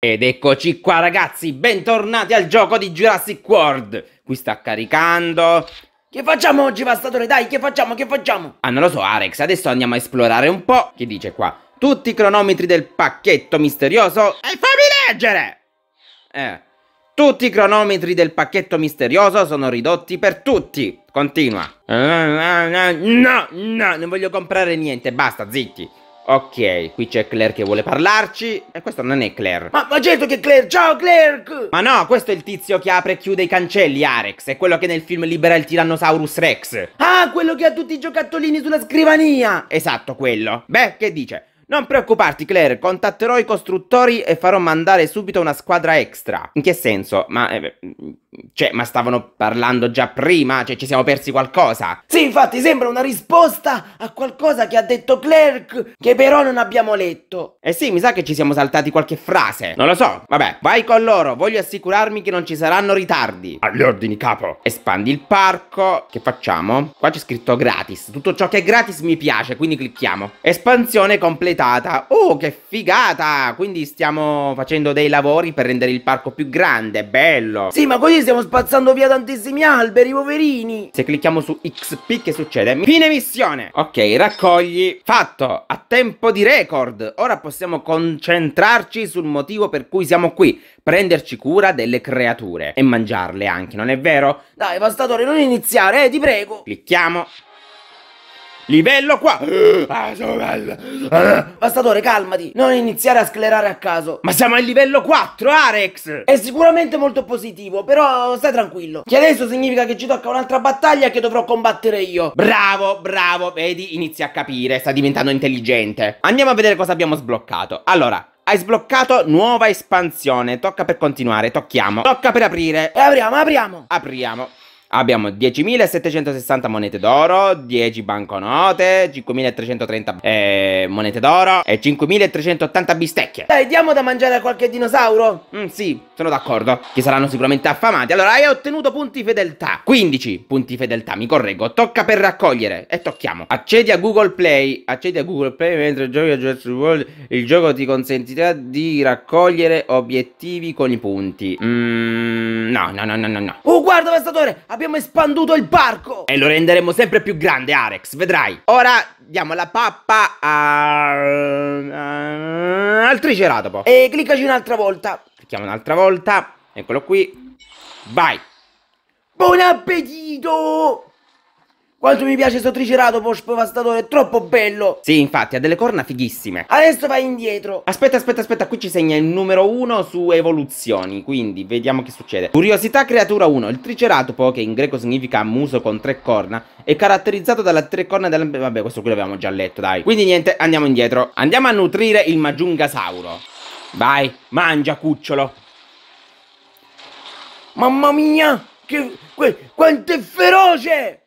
Ed eccoci qua ragazzi, bentornati al gioco di Jurassic World Qui sta caricando Che facciamo oggi Vastatore? Dai, che facciamo, che facciamo? Ah non lo so Arex, adesso andiamo a esplorare un po' Che dice qua? Tutti i cronometri del pacchetto misterioso E eh, fammi leggere! Eh tutti i cronometri del pacchetto misterioso sono ridotti per tutti. Continua. No, no, no, non voglio comprare niente, basta, zitti. Ok, qui c'è Claire che vuole parlarci. E questo non è Claire. Ma, ma certo che è Claire! Ciao Claire! Ma no, questo è il tizio che apre e chiude i cancelli, Arex. È quello che nel film libera il Tyrannosaurus Rex. Ah, quello che ha tutti i giocattolini sulla scrivania! Esatto, quello. Beh, che dice? Non preoccuparti Claire, contatterò i costruttori e farò mandare subito una squadra extra. In che senso? Ma... Eh, cioè, ma stavano parlando già prima? Cioè, ci siamo persi qualcosa? Sì, infatti, sembra una risposta a qualcosa che ha detto Clerk, che però non abbiamo letto. Eh sì, mi sa che ci siamo saltati qualche frase. Non lo so. Vabbè, vai con loro. Voglio assicurarmi che non ci saranno ritardi. Agli ordini, capo. Espandi il parco. Che facciamo? Qua c'è scritto gratis. Tutto ciò che è gratis mi piace, quindi clicchiamo. Espansione completata. Oh, che figata! Quindi stiamo facendo dei lavori per rendere il parco più grande. Bello. Sì, ma così stiamo spazzando via tantissimi alberi, poverini. Se clicchiamo su XP che succede? Fine missione. Ok, raccogli. Fatto. A tempo di record. Ora possiamo concentrarci sul motivo per cui siamo qui. Prenderci cura delle creature. E mangiarle anche, non è vero? Dai, Vastatore, non iniziare, eh, ti prego. Clicchiamo livello qua. Bastatore, calmati, non iniziare a sclerare a caso. Ma siamo al livello 4, Arex! È sicuramente molto positivo, però stai tranquillo. Che adesso significa che ci tocca un'altra battaglia che dovrò combattere io. Bravo, bravo, vedi, inizia a capire, sta diventando intelligente. Andiamo a vedere cosa abbiamo sbloccato. Allora, hai sbloccato nuova espansione. Tocca per continuare, tocchiamo. Tocca per aprire. E apriamo, apriamo. Apriamo. Abbiamo 10.760 monete d'oro, 10 banconote, 5.330 eh, monete d'oro e 5.380 bistecche. Dai, diamo da mangiare a qualche dinosauro? Mm, sì, sono d'accordo, che saranno sicuramente affamati. Allora, hai ottenuto punti fedeltà. 15 punti fedeltà, mi correggo. Tocca per raccogliere e tocchiamo. Accedi a Google Play, accedi a Google Play mentre giochi a Jurassic World, il gioco ti consentirà di raccogliere obiettivi con i punti. Mm, no, no, no, no, no. Oh, guarda, Vestatore, Abbiamo espanduto il parco! E lo renderemo sempre più grande, Arex, vedrai. Ora diamo la pappa a... Eh, al triceratopo. E cliccaci un'altra volta. Clicchiamo un'altra volta. Eccolo qui. Vai. Buon appetito! Quanto mi piace sto triceratopo spavastatore, è troppo bello! Sì, infatti, ha delle corna fighissime. Adesso vai indietro. Aspetta, aspetta, aspetta, qui ci segna il numero 1 su evoluzioni, quindi vediamo che succede. Curiosità creatura 1. Il triceratopo, che in greco significa muso con tre corna, è caratterizzato dalla tre corna della... Vabbè, questo qui l'avevamo già letto, dai. Quindi niente, andiamo indietro. Andiamo a nutrire il Majungasauro. Vai, mangia, cucciolo. Mamma mia! Che... Quanto è feroce!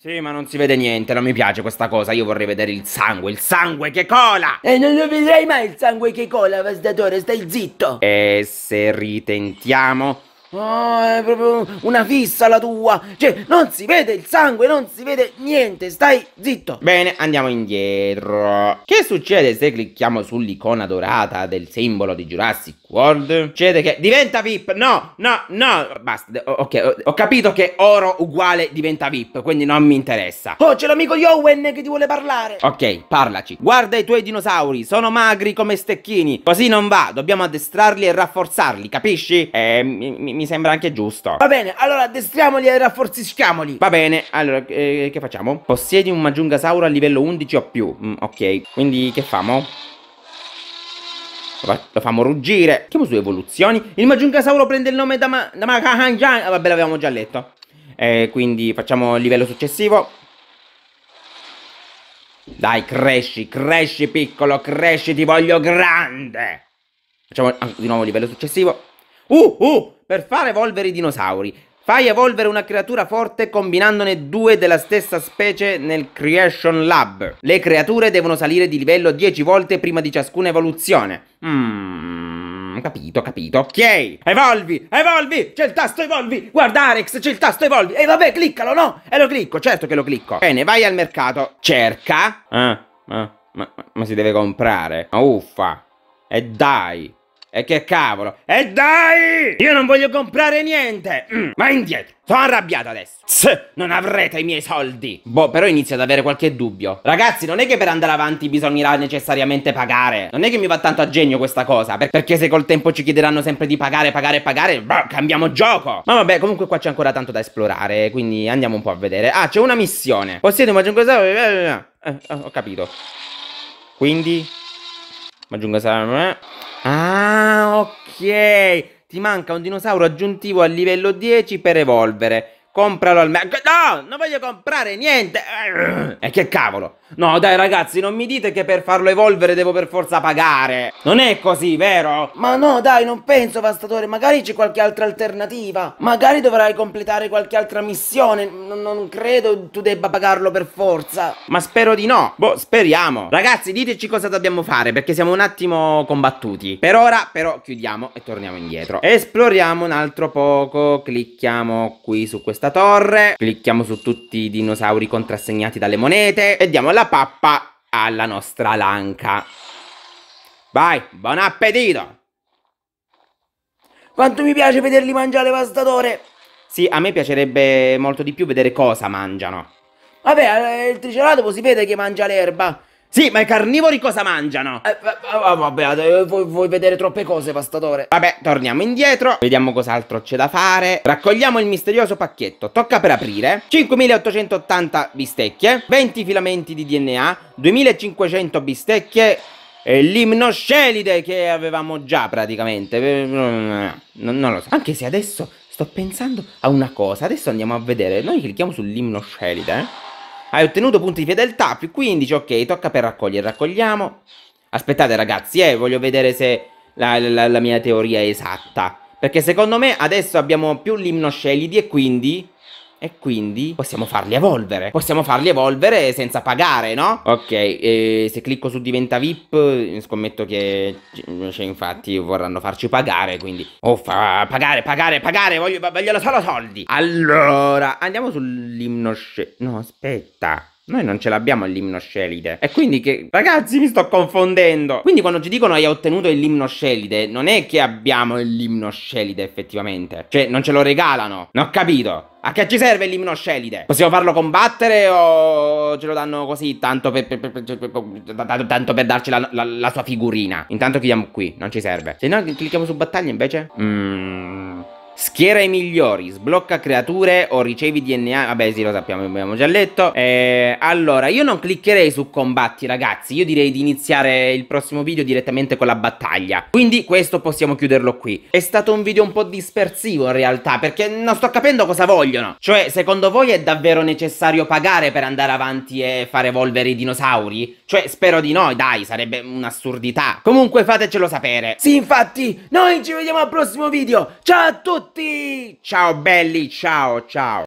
Sì, ma non si vede niente, non mi piace questa cosa, io vorrei vedere il sangue, il sangue che cola! E non lo vedrai mai il sangue che cola, Vastatore, stai zitto! E se ritentiamo? Oh, è proprio una fissa la tua! Cioè, non si vede il sangue, non si vede niente, stai zitto! Bene, andiamo indietro. Che succede se clicchiamo sull'icona dorata del simbolo di Jurassic World? Succede che diventa VIP! No, no, no! Basta, ok, ho capito che oro uguale diventa VIP, quindi non mi interessa. Oh, c'è l'amico di Owen che ti vuole parlare! Ok, parlaci. Guarda i tuoi dinosauri, sono magri come stecchini. Così non va, dobbiamo addestrarli e rafforzarli, capisci? Eh, mi, mi mi sembra anche giusto. Va bene, allora addestriamoli e rafforziamoli Va bene, allora eh, che facciamo? Possiedi un Majungasauro a livello 11 o più. Mm, ok, quindi che famo? Lo famo ruggire. Chiamo su evoluzioni. Il Majungasauro prende il nome da, ma da Makahanjan. Ah, vabbè, l'avevamo già letto. Eh, quindi facciamo il livello successivo. Dai, cresci, cresci piccolo, cresci, ti voglio grande. Facciamo ah, di nuovo il livello successivo. Uh, uh, per far evolvere i dinosauri. Fai evolvere una creatura forte combinandone due della stessa specie nel Creation Lab. Le creature devono salire di livello 10 volte prima di ciascuna evoluzione. Mmm, capito, capito. Ok, evolvi, evolvi, c'è il tasto evolvi. Guarda Arex, c'è il tasto evolvi. E vabbè, cliccalo, no? E lo clicco, certo che lo clicco. Bene, vai al mercato, cerca. Ah, eh, ma, eh, ma, ma si deve comprare. Ma uffa. E dai. E che cavolo? E dai! Io non voglio comprare niente! Mm, ma indietro! Sono arrabbiato adesso! Tss, non avrete i miei soldi! Boh, però inizio ad avere qualche dubbio. Ragazzi, non è che per andare avanti bisognerà necessariamente pagare. Non è che mi va tanto a genio questa cosa, per perché se col tempo ci chiederanno sempre di pagare, pagare, pagare, boh, cambiamo gioco! Ma vabbè, comunque qua c'è ancora tanto da esplorare, quindi andiamo un po' a vedere. Ah, c'è una missione. Possiedo ma cosa... Eh, eh, ho capito. Quindi... Maggiungo... Eh. Ah, ok. Ti manca un dinosauro aggiuntivo al livello 10 per evolvere. Compralo al mercato. No, non voglio comprare niente. E che cavolo. No dai ragazzi non mi dite che per farlo evolvere devo per forza pagare Non è così vero? Ma no dai non penso Vastatore magari c'è qualche altra alternativa Magari dovrai completare qualche altra missione N Non credo tu debba pagarlo per forza Ma spero di no Boh speriamo Ragazzi diteci cosa dobbiamo fare perché siamo un attimo combattuti Per ora però chiudiamo e torniamo indietro Esploriamo un altro poco Clicchiamo qui su questa torre Clicchiamo su tutti i dinosauri contrassegnati dalle monete E diamo la la pappa alla nostra lanca. Vai, buon appetito! Quanto mi piace vederli mangiare, Vastatore! Sì, a me piacerebbe molto di più vedere cosa mangiano. Vabbè, eh, il triceratopo si vede che mangia l'erba. Sì, ma i carnivori cosa mangiano? Eh, eh, vabbè, vuoi, vuoi, vedere troppe cose, pastatore. Vabbè, torniamo indietro. Vediamo cos'altro c'è da fare. Raccogliamo il misterioso pacchetto. Tocca per aprire. 5880 bistecche, 20 filamenti di DNA, 2500 bistecche e l'imnoscelide che avevamo già praticamente. Eh, non, non lo so. Anche se adesso sto pensando a una cosa. Adesso andiamo a vedere. Noi clicchiamo sull'imnoscelide, eh. Hai ottenuto punti di fedeltà, più 15, ok, tocca per raccogliere, raccogliamo. Aspettate ragazzi, eh, voglio vedere se la, la, la mia teoria è esatta. Perché secondo me adesso abbiamo più l'imnoscelidi e quindi e quindi possiamo farli evolvere. Possiamo farli evolvere senza pagare, no? Ok, eh, se clicco su diventa VIP, scommetto che cioè, infatti vorranno farci pagare, quindi... Oh, pagare, pagare, pagare, voglio, voglio solo soldi. Allora, andiamo sull'imno... No, aspetta. Noi non ce l'abbiamo l'imno scelide. E quindi che... Ragazzi, mi sto confondendo. Quindi quando ci dicono hai ottenuto l'imno scelide, non è che abbiamo l'imno scelide effettivamente. Cioè, non ce lo regalano. Non ho capito. A che ci serve l'imno scelide? Possiamo farlo combattere o ce lo danno così tanto per, per, per, per tanto per darci la, la, la, sua figurina? Intanto chiudiamo qui, non ci serve. Se no clicchiamo su battaglia invece. Mmm... Schiera i migliori, sblocca creature o ricevi DNA. Vabbè, sì, lo sappiamo, abbiamo già letto. Eh, allora, io non cliccherei su combatti, ragazzi. Io direi di iniziare il prossimo video direttamente con la battaglia. Quindi questo possiamo chiuderlo qui. È stato un video un po' dispersivo in realtà, perché non sto capendo cosa vogliono. Cioè, secondo voi è davvero necessario pagare per andare avanti e far evolvere i dinosauri? Cioè, spero di no, dai, sarebbe un'assurdità. Comunque fatecelo sapere. Sì, infatti, noi ci vediamo al prossimo video. Ciao a tutti! tutti! Ciao belli, ciao ciao!